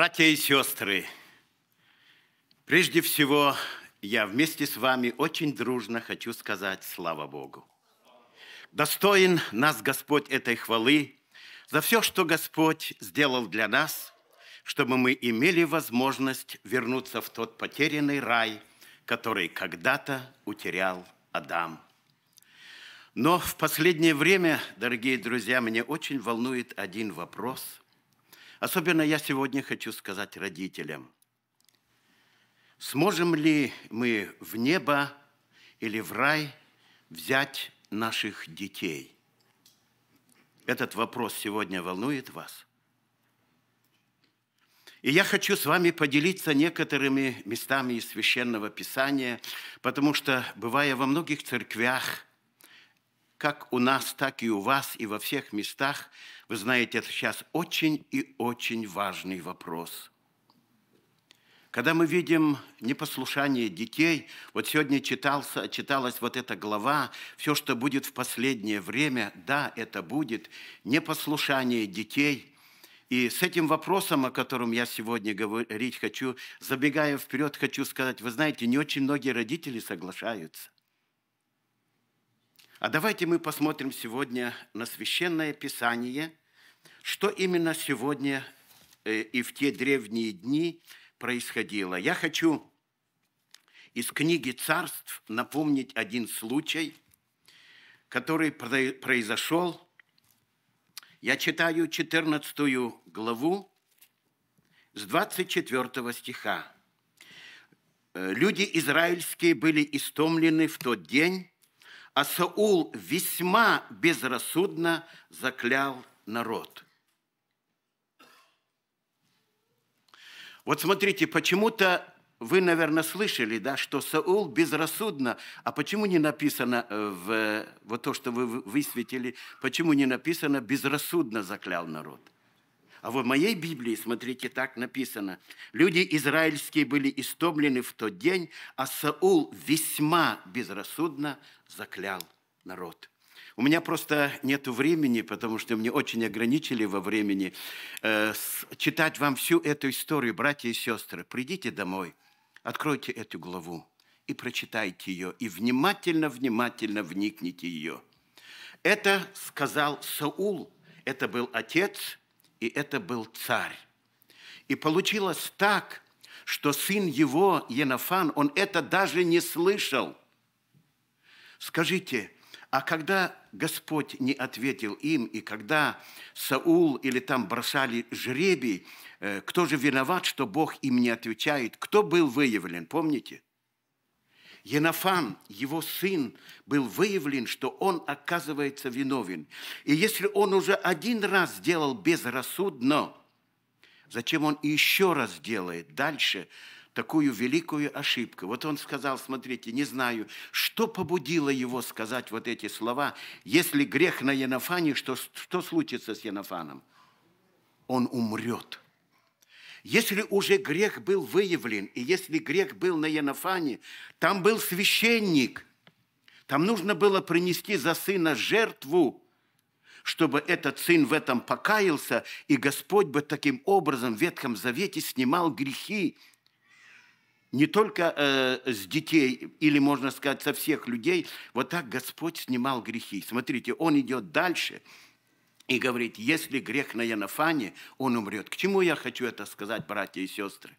Братья и сестры, прежде всего я вместе с вами очень дружно хочу сказать слава Богу. Достоин нас Господь этой хвалы за все, что Господь сделал для нас, чтобы мы имели возможность вернуться в тот потерянный рай, который когда-то утерял Адам. Но в последнее время, дорогие друзья, меня очень волнует один вопрос – Особенно я сегодня хочу сказать родителям. Сможем ли мы в небо или в рай взять наших детей? Этот вопрос сегодня волнует вас. И я хочу с вами поделиться некоторыми местами из Священного Писания, потому что, бывая во многих церквях, как у нас, так и у вас, и во всех местах – вы знаете, это сейчас очень и очень важный вопрос. Когда мы видим непослушание детей, вот сегодня читался, читалась вот эта глава, все, что будет в последнее время, да, это будет непослушание детей. И с этим вопросом, о котором я сегодня говорить хочу, забегая вперед, хочу сказать, вы знаете, не очень многие родители соглашаются. А давайте мы посмотрим сегодня на Священное Писание – что именно сегодня э, и в те древние дни происходило? Я хочу из книги царств напомнить один случай, который произошел. Я читаю 14 главу с 24 стиха. Э, люди израильские были истомлены в тот день, а Саул весьма безрассудно заклял народ – Вот смотрите, почему-то вы, наверное, слышали, да, что Саул безрассудно. А почему не написано э, в вот то, что вы высветили, почему не написано безрассудно заклял народ? А в моей Библии, смотрите, так написано. Люди израильские были истомлены в тот день, а Саул весьма безрассудно заклял народ. У меня просто нет времени, потому что мне очень ограничили во времени э, читать вам всю эту историю, братья и сестры. Придите домой, откройте эту главу и прочитайте ее, и внимательно-внимательно вникните ее. Это сказал Саул, это был отец, и это был царь. И получилось так, что сын его, Енофан, он это даже не слышал. Скажите, а когда Господь не ответил им, и когда Саул или там бросали жребий, э, кто же виноват, что Бог им не отвечает? Кто был выявлен, помните? Енофан, его сын, был выявлен, что он, оказывается, виновен. И если он уже один раз сделал безрассудно, зачем он еще раз делает дальше – такую великую ошибку. Вот он сказал, смотрите, не знаю, что побудило его сказать вот эти слова. Если грех на Енофане, что, что случится с Енофаном? Он умрет. Если уже грех был выявлен, и если грех был на Енофане, там был священник, там нужно было принести за сына жертву, чтобы этот сын в этом покаялся, и Господь бы таким образом в Ветхом Завете снимал грехи не только э, с детей, или, можно сказать, со всех людей, вот так Господь снимал грехи. Смотрите, Он идет дальше и говорит, если грех на Янафане, он умрет. К чему я хочу это сказать, братья и сестры?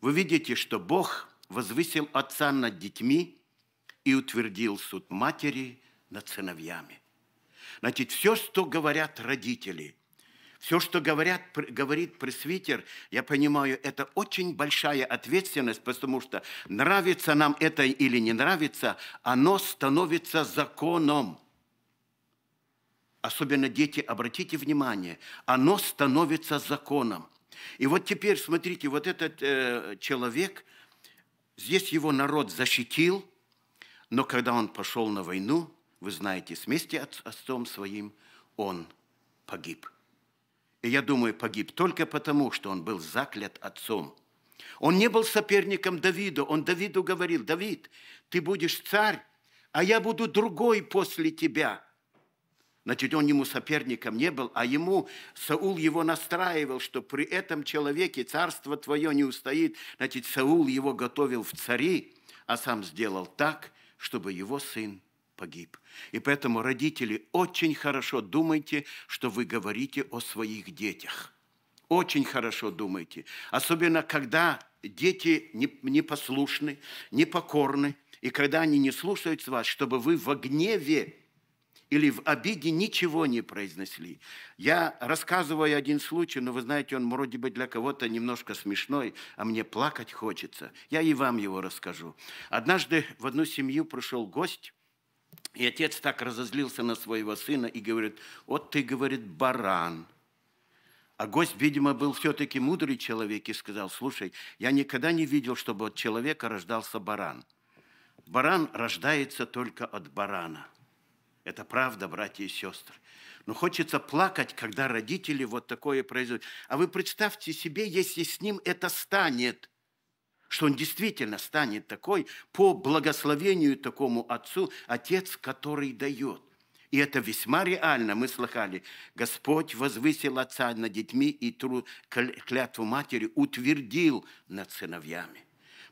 Вы видите, что Бог возвысил отца над детьми и утвердил суд матери над сыновьями. Значит, все, что говорят родители – все, что говорят, говорит пресвитер, я понимаю, это очень большая ответственность, потому что нравится нам это или не нравится, оно становится законом. Особенно дети, обратите внимание, оно становится законом. И вот теперь, смотрите, вот этот э, человек, здесь его народ защитил, но когда он пошел на войну, вы знаете, вместе с отцом своим он погиб и я думаю, погиб только потому, что он был заклят отцом. Он не был соперником Давиду. Он Давиду говорил, Давид, ты будешь царь, а я буду другой после тебя. Значит, он ему соперником не был, а ему Саул его настраивал, что при этом человеке царство твое не устоит. Значит, Саул его готовил в цари, а сам сделал так, чтобы его сын погиб. И поэтому, родители, очень хорошо думайте, что вы говорите о своих детях. Очень хорошо думайте. Особенно, когда дети непослушны, непокорны, и когда они не слушают вас, чтобы вы в гневе или в обиде ничего не произнесли. Я рассказываю один случай, но вы знаете, он вроде бы для кого-то немножко смешной, а мне плакать хочется. Я и вам его расскажу. Однажды в одну семью пришел гость, и отец так разозлился на своего сына и говорит, вот ты, говорит, баран. А гость, видимо, был все-таки мудрый человек и сказал, слушай, я никогда не видел, чтобы от человека рождался баран. Баран рождается только от барана. Это правда, братья и сестры. Но хочется плакать, когда родители вот такое производят. А вы представьте себе, если с ним это станет – что он действительно станет такой по благословению такому отцу, отец, который дает. И это весьма реально, мы слыхали. Господь возвысил отца над детьми и труд, клятву матери утвердил над сыновьями.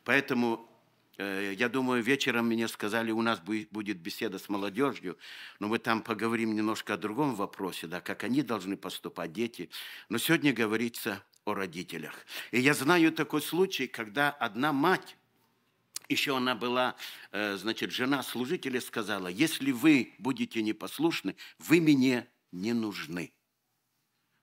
Поэтому э, я думаю, вечером мне сказали, у нас будет беседа с молодежью, но мы там поговорим немножко о другом вопросе, да, как они должны поступать, дети. Но сегодня говорится о родителях. И я знаю такой случай, когда одна мать, еще она была, э, значит, жена служителя, сказала, если вы будете непослушны, вы мне не нужны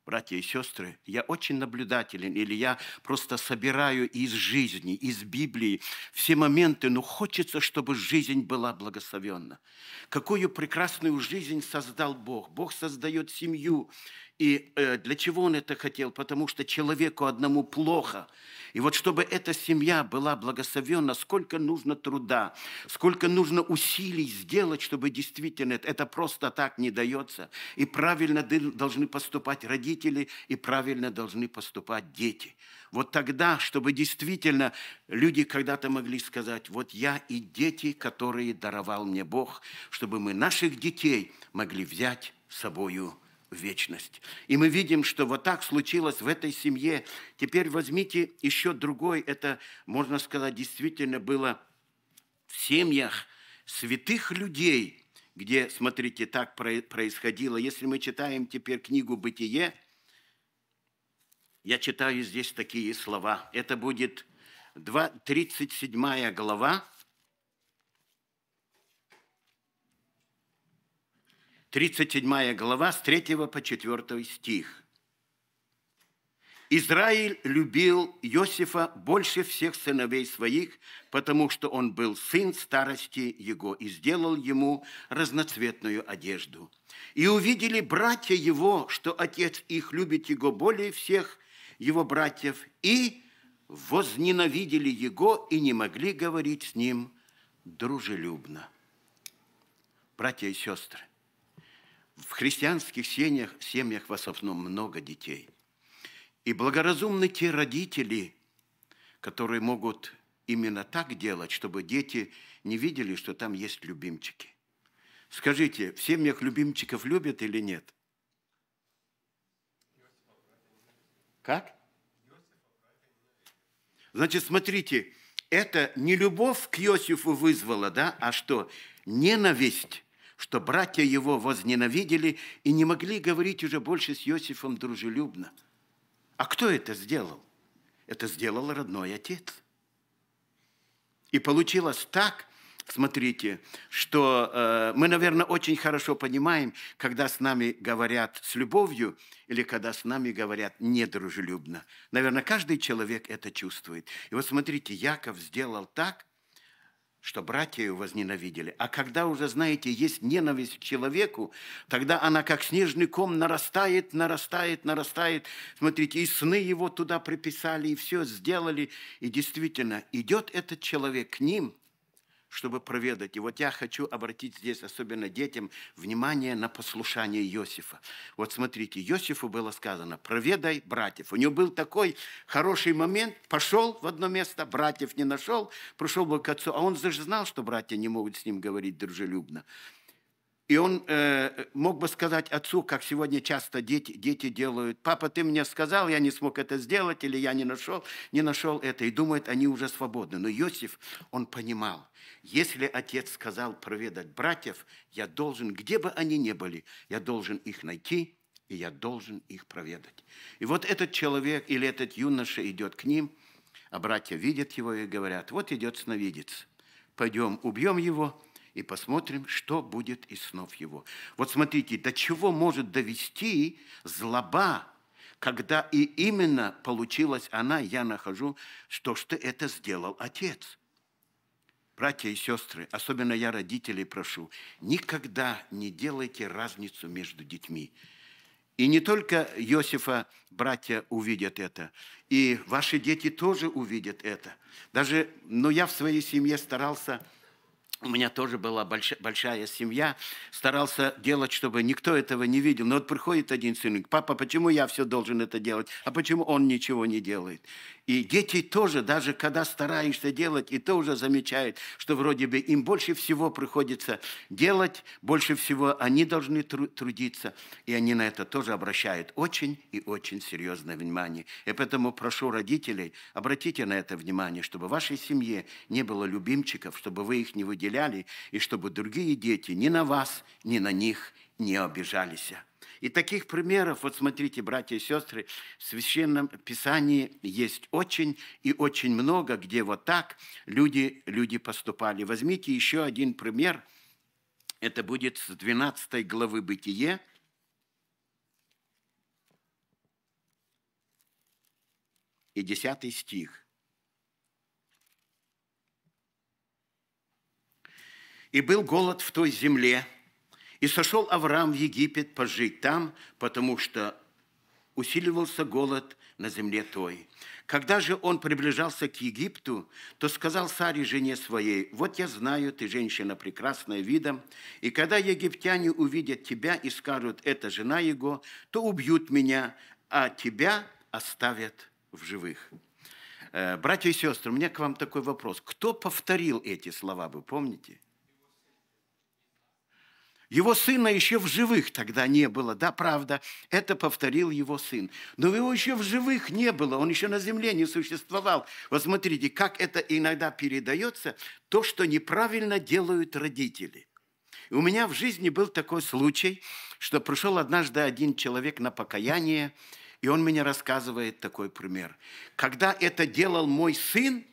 братья и сестры, я очень наблюдателен, или я просто собираю из жизни, из Библии все моменты, но хочется, чтобы жизнь была благословенна. Какую прекрасную жизнь создал Бог. Бог создает семью, и э, для чего он это хотел? Потому что человеку одному плохо. И вот чтобы эта семья была благословена, сколько нужно труда, сколько нужно усилий сделать, чтобы действительно это просто так не дается. И правильно должны поступать родители, и правильно должны поступать дети. Вот тогда, чтобы действительно люди когда-то могли сказать, вот я и дети, которые даровал мне Бог, чтобы мы наших детей могли взять с собою вечность. И мы видим, что вот так случилось в этой семье. Теперь возьмите еще другой, это, можно сказать, действительно было в семьях святых людей, где, смотрите, так происходило. Если мы читаем теперь книгу «Бытие», я читаю здесь такие слова. Это будет 37 глава, 37 глава, с 3 по 4 стих. Израиль любил Иосифа больше всех сыновей своих, потому что он был сын старости его и сделал ему разноцветную одежду. И увидели братья его, что отец их любит его более всех его братьев, и возненавидели его и не могли говорить с ним дружелюбно. Братья и сестры, в христианских семьях, семьях в основном много детей. И благоразумны те родители, которые могут именно так делать, чтобы дети не видели, что там есть любимчики. Скажите, в семьях любимчиков любят или нет? Как? Значит, смотрите, это не любовь к Иосифу вызвала, да, а что? Ненависть что братья его возненавидели и не могли говорить уже больше с Иосифом дружелюбно. А кто это сделал? Это сделал родной отец. И получилось так, смотрите, что э, мы, наверное, очень хорошо понимаем, когда с нами говорят с любовью или когда с нами говорят недружелюбно. Наверное, каждый человек это чувствует. И вот смотрите, Яков сделал так, что братья ее возненавидели. А когда уже, знаете, есть ненависть к человеку, тогда она как снежный ком нарастает, нарастает, нарастает. Смотрите, и сны его туда приписали, и все сделали. И действительно, идет этот человек к ним – чтобы проведать. И вот я хочу обратить здесь, особенно детям, внимание на послушание Иосифа. Вот смотрите, Иосифу было сказано, проведай братьев. У него был такой хороший момент, пошел в одно место, братьев не нашел, пришел бы к отцу, а он же знал, что братья не могут с ним говорить дружелюбно. И он э, мог бы сказать отцу, как сегодня часто дети, дети делают, папа, ты мне сказал, я не смог это сделать, или я не нашел, не нашел это, и думает, они уже свободны. Но Иосиф, он понимал, если отец сказал проведать братьев, я должен, где бы они ни были, я должен их найти, и я должен их проведать. И вот этот человек или этот юноша идет к ним, а братья видят его и говорят, вот идет сновидец, пойдем убьем его, и посмотрим, что будет из снов его. Вот смотрите, до чего может довести злоба, когда и именно получилась она, я нахожу, что, что это сделал отец. Братья и сестры, особенно я родителей прошу, никогда не делайте разницу между детьми. И не только Иосифа братья увидят это, и ваши дети тоже увидят это. Даже, ну, я в своей семье старался у меня тоже была большая, большая семья, старался делать, чтобы никто этого не видел. Но вот приходит один сын, папа, почему я все должен это делать, а почему он ничего не делает? И дети тоже, даже когда стараешься делать, и то уже замечают, что вроде бы им больше всего приходится делать, больше всего они должны трудиться, и они на это тоже обращают очень и очень серьезное внимание. И поэтому прошу родителей, обратите на это внимание, чтобы в вашей семье не было любимчиков, чтобы вы их не выделяли разделяли, и чтобы другие дети ни на вас, ни на них не обижались. И таких примеров, вот смотрите, братья и сестры, в Священном Писании есть очень и очень много, где вот так люди, люди поступали. Возьмите еще один пример, это будет с 12 главы Бытие, и 10 стих – И был голод в той земле, и сошел Авраам в Египет пожить там, потому что усиливался голод на земле той. Когда же он приближался к Египту, то сказал Саре, жене своей, «Вот я знаю, ты женщина прекрасная видом, и когда египтяне увидят тебя и скажут, это жена его, то убьют меня, а тебя оставят в живых». Э, братья и сестры, у меня к вам такой вопрос. Кто повторил эти слова, вы помните? Его сына еще в живых тогда не было, да, правда, это повторил его сын. Но его еще в живых не было, он еще на земле не существовал. Вот смотрите, как это иногда передается, то, что неправильно делают родители. И у меня в жизни был такой случай, что пришел однажды один человек на покаяние, и он мне рассказывает такой пример. Когда это делал мой сын,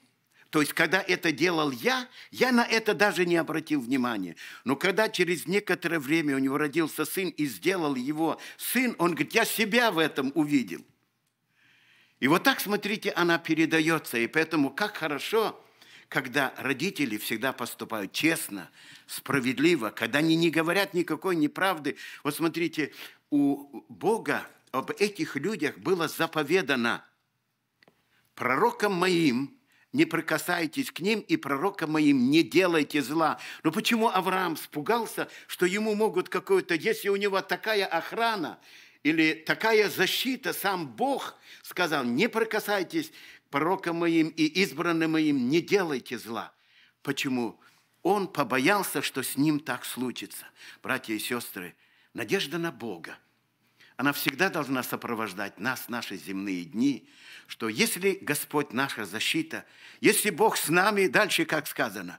то есть, когда это делал я, я на это даже не обратил внимания. Но когда через некоторое время у него родился сын и сделал его сын, он говорит, я себя в этом увидел. И вот так, смотрите, она передается. И поэтому как хорошо, когда родители всегда поступают честно, справедливо, когда они не говорят никакой неправды. Вот смотрите, у Бога об этих людях было заповедано пророком моим – не прикасайтесь к ним и пророкам моим не делайте зла. Но почему Авраам спугался, что ему могут какое-то, если у него такая охрана или такая защита, сам Бог сказал, не прикасайтесь к пророкам моим и избранным моим, не делайте зла. Почему? Он побоялся, что с ним так случится. Братья и сестры, надежда на Бога – она всегда должна сопровождать нас, наши земные дни, что если Господь наша защита, если Бог с нами, дальше, как сказано,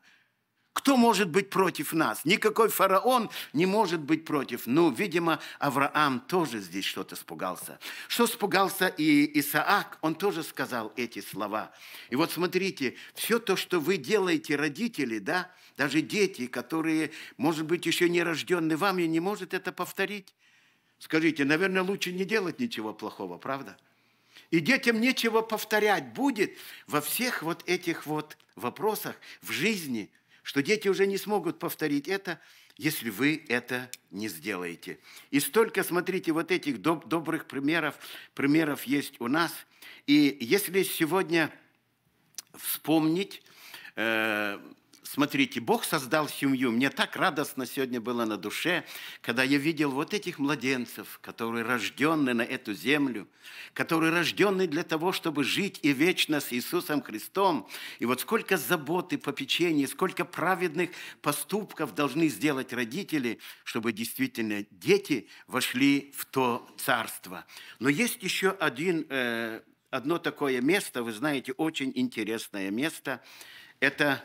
кто может быть против нас? Никакой фараон не может быть против. Ну, видимо, Авраам тоже здесь что-то испугался. Что испугался и Исаак, он тоже сказал эти слова. И вот смотрите, все то, что вы делаете, родители, да, даже дети, которые, может быть, еще не рождены вами, не может это повторить. Скажите, наверное, лучше не делать ничего плохого, правда? И детям нечего повторять будет во всех вот этих вот вопросах в жизни, что дети уже не смогут повторить это, если вы это не сделаете. И столько, смотрите, вот этих доб добрых примеров, примеров есть у нас. И если сегодня вспомнить, э, Смотрите, Бог создал семью. Мне так радостно сегодня было на душе, когда я видел вот этих младенцев, которые рождены на эту землю, которые рождены для того, чтобы жить и вечно с Иисусом Христом. И вот сколько заботы, попечений, сколько праведных поступков должны сделать родители, чтобы действительно дети вошли в то царство. Но есть еще один, э, одно такое место, вы знаете, очень интересное место. Это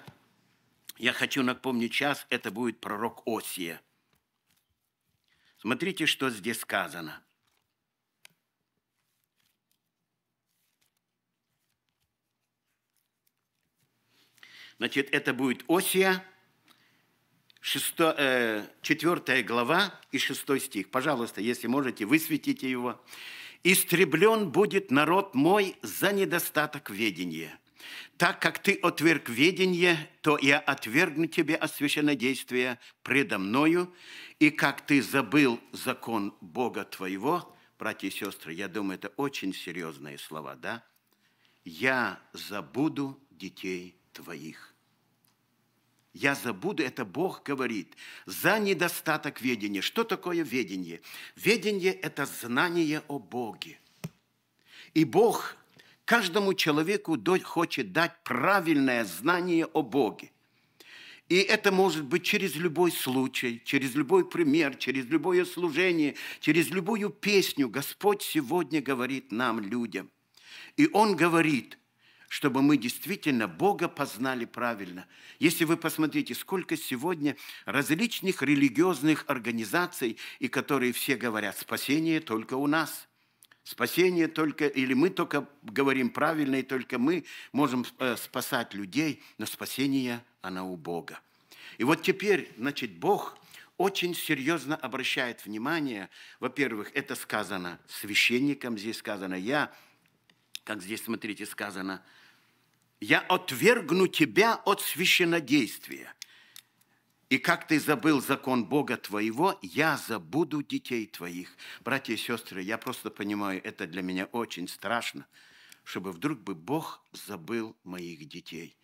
я хочу напомнить час, это будет пророк Осия. Смотрите, что здесь сказано. Значит, это будет Осия, 6, 4 э, глава и 6 стих. Пожалуйста, если можете, высветите его. «Истреблен будет народ мой за недостаток ведения». Так как ты отверг ведение, то я отвергну тебе освященное действие предо мною, и как ты забыл закон Бога твоего, братья и сестры, я думаю, это очень серьезные слова, да? Я забуду детей твоих. Я забуду, это Бог говорит, за недостаток ведения. Что такое ведение? Ведение – это знание о Боге. И Бог Каждому человеку хочет дать правильное знание о Боге. И это может быть через любой случай, через любой пример, через любое служение, через любую песню. Господь сегодня говорит нам, людям. И Он говорит, чтобы мы действительно Бога познали правильно. Если вы посмотрите, сколько сегодня различных религиозных организаций, и которые все говорят, спасение только у нас – Спасение только, или мы только говорим правильно, и только мы можем э, спасать людей, но спасение, оно у Бога. И вот теперь, значит, Бог очень серьезно обращает внимание, во-первых, это сказано священникам, здесь сказано «я», как здесь, смотрите, сказано, «я отвергну тебя от священодействия». И как ты забыл закон Бога твоего, я забуду детей твоих. Братья и сестры, я просто понимаю, это для меня очень страшно, чтобы вдруг бы Бог забыл моих детей.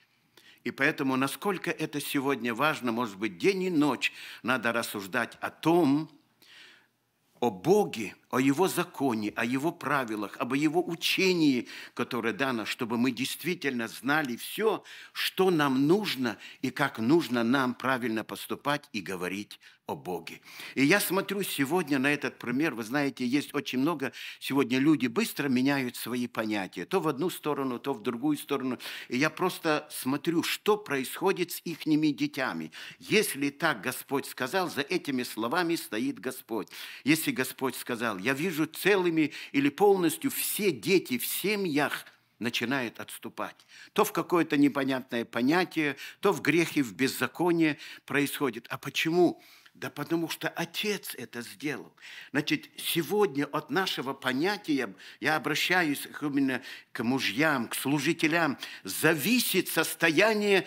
И поэтому, насколько это сегодня важно, может быть, день и ночь надо рассуждать о том, о Боге, о Его законе, о Его правилах, об Его учении, которое дано, чтобы мы действительно знали все, что нам нужно и как нужно нам правильно поступать и говорить о Боге. И я смотрю сегодня на этот пример. Вы знаете, есть очень много сегодня люди быстро меняют свои понятия. То в одну сторону, то в другую сторону. И я просто смотрю, что происходит с их детьми. Если так Господь сказал, за этими словами стоит Господь. Если Господь сказал, я вижу целыми или полностью все дети в семьях начинают отступать. То в какое-то непонятное понятие, то в грехе, в беззаконие происходит. А почему? Да потому что Отец это сделал. Значит, сегодня от нашего понятия, я обращаюсь именно к мужьям, к служителям, зависит состояние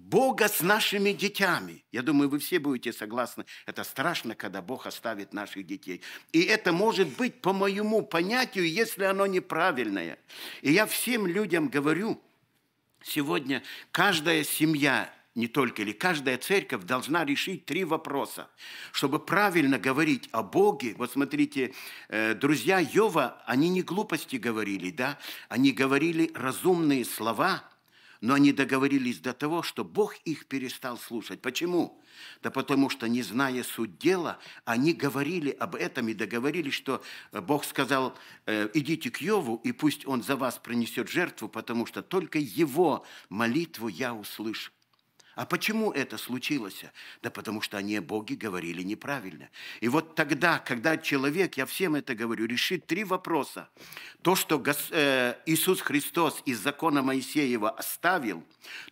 Бога с нашими детьми. Я думаю, вы все будете согласны. Это страшно, когда Бог оставит наших детей. И это может быть по моему понятию, если оно неправильное. И я всем людям говорю, сегодня каждая семья не только, или каждая церковь должна решить три вопроса, чтобы правильно говорить о Боге. Вот смотрите, э, друзья Йова, они не глупости говорили, да? Они говорили разумные слова – но они договорились до того, что Бог их перестал слушать. Почему? Да потому что, не зная суть дела, они говорили об этом и договорились, что э, Бог сказал, э, идите к Йову, и пусть он за вас принесет жертву, потому что только его молитву я услышу. А почему это случилось? Да потому что они о Боге говорили неправильно. И вот тогда, когда человек, я всем это говорю, решит три вопроса. То, что э, Иисус Христос из закона Моисеева оставил,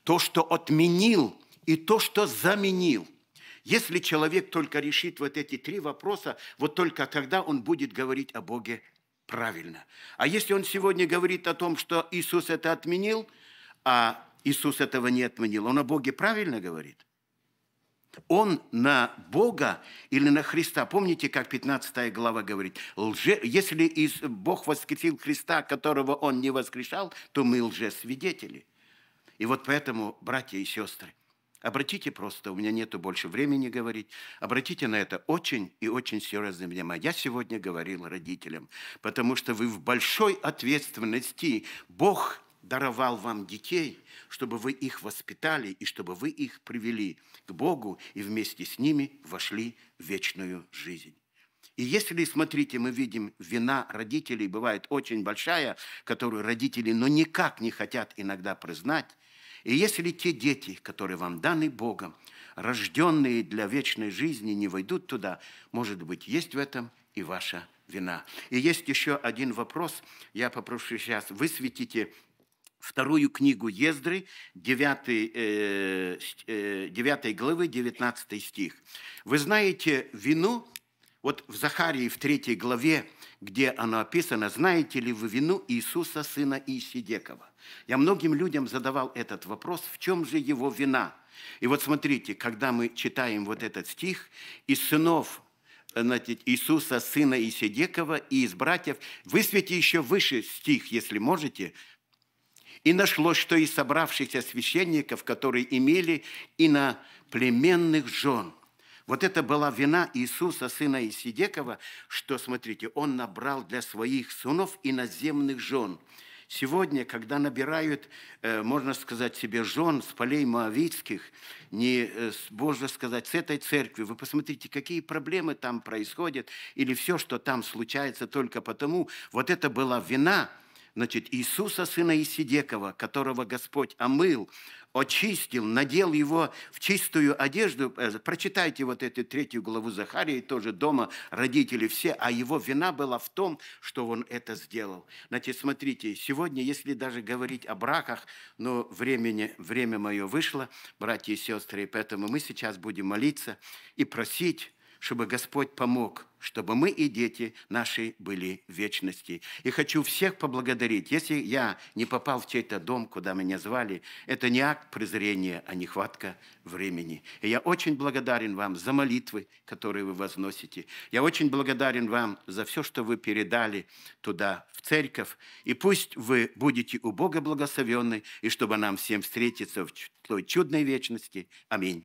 то, что отменил, и то, что заменил – если человек только решит вот эти три вопроса, вот только тогда он будет говорить о Боге правильно. А если он сегодня говорит о том, что Иисус это отменил, а Иисус этого не отменил. Он о Боге правильно говорит. Он на Бога или на Христа. Помните, как 15 глава говорит? Лже, если Бог воскресил Христа, которого Он не воскрешал, то мы лжесвидетели. И вот поэтому, братья и сестры, обратите просто, у меня нету больше времени говорить, обратите на это очень и очень серьезное внимание. Я сегодня говорил родителям, потому что вы в большой ответственности. Бог даровал вам детей, чтобы вы их воспитали и чтобы вы их привели к Богу и вместе с ними вошли в вечную жизнь. И если, смотрите, мы видим, вина родителей бывает очень большая, которую родители, но никак не хотят иногда признать, и если те дети, которые вам даны Богом, рожденные для вечной жизни, не войдут туда, может быть, есть в этом и ваша вина. И есть еще один вопрос, я попрошу сейчас, высветите вторую книгу Ездры, 9, 9 э, э, главы, 19 стих. Вы знаете вину, вот в Захарии в 3 главе, где оно описано, знаете ли вы вину Иисуса, сына Иисидекова? Я многим людям задавал этот вопрос, в чем же его вина? И вот смотрите, когда мы читаем вот этот стих, из сынов значит, Иисуса, сына Исидекова, и из братьев. Высвети еще выше стих, если можете, и нашло, что и собравшихся священников, которые имели и на племенных жен. Вот это была вина Иисуса, сына Исидекова, что, смотрите, он набрал для своих сынов и иноземных жен. Сегодня, когда набирают, э, можно сказать, себе жен с полей моавитских, не, э, можно сказать, с этой церкви, вы посмотрите, какие проблемы там происходят, или все, что там случается только потому, вот это была вина – значит, Иисуса, сына Исидекова, которого Господь омыл, очистил, надел его в чистую одежду. Э, прочитайте вот эту третью главу Захарии, тоже дома родители все, а его вина была в том, что он это сделал. Значит, смотрите, сегодня, если даже говорить о браках, но времени, время мое вышло, братья и сестры, и поэтому мы сейчас будем молиться и просить чтобы Господь помог, чтобы мы и дети наши были в вечности. И хочу всех поблагодарить. Если я не попал в чей-то дом, куда меня звали, это не акт презрения, а нехватка времени. И я очень благодарен вам за молитвы, которые вы возносите. Я очень благодарен вам за все, что вы передали туда, в церковь. И пусть вы будете у Бога благословенны, и чтобы нам всем встретиться в той чудной вечности. Аминь.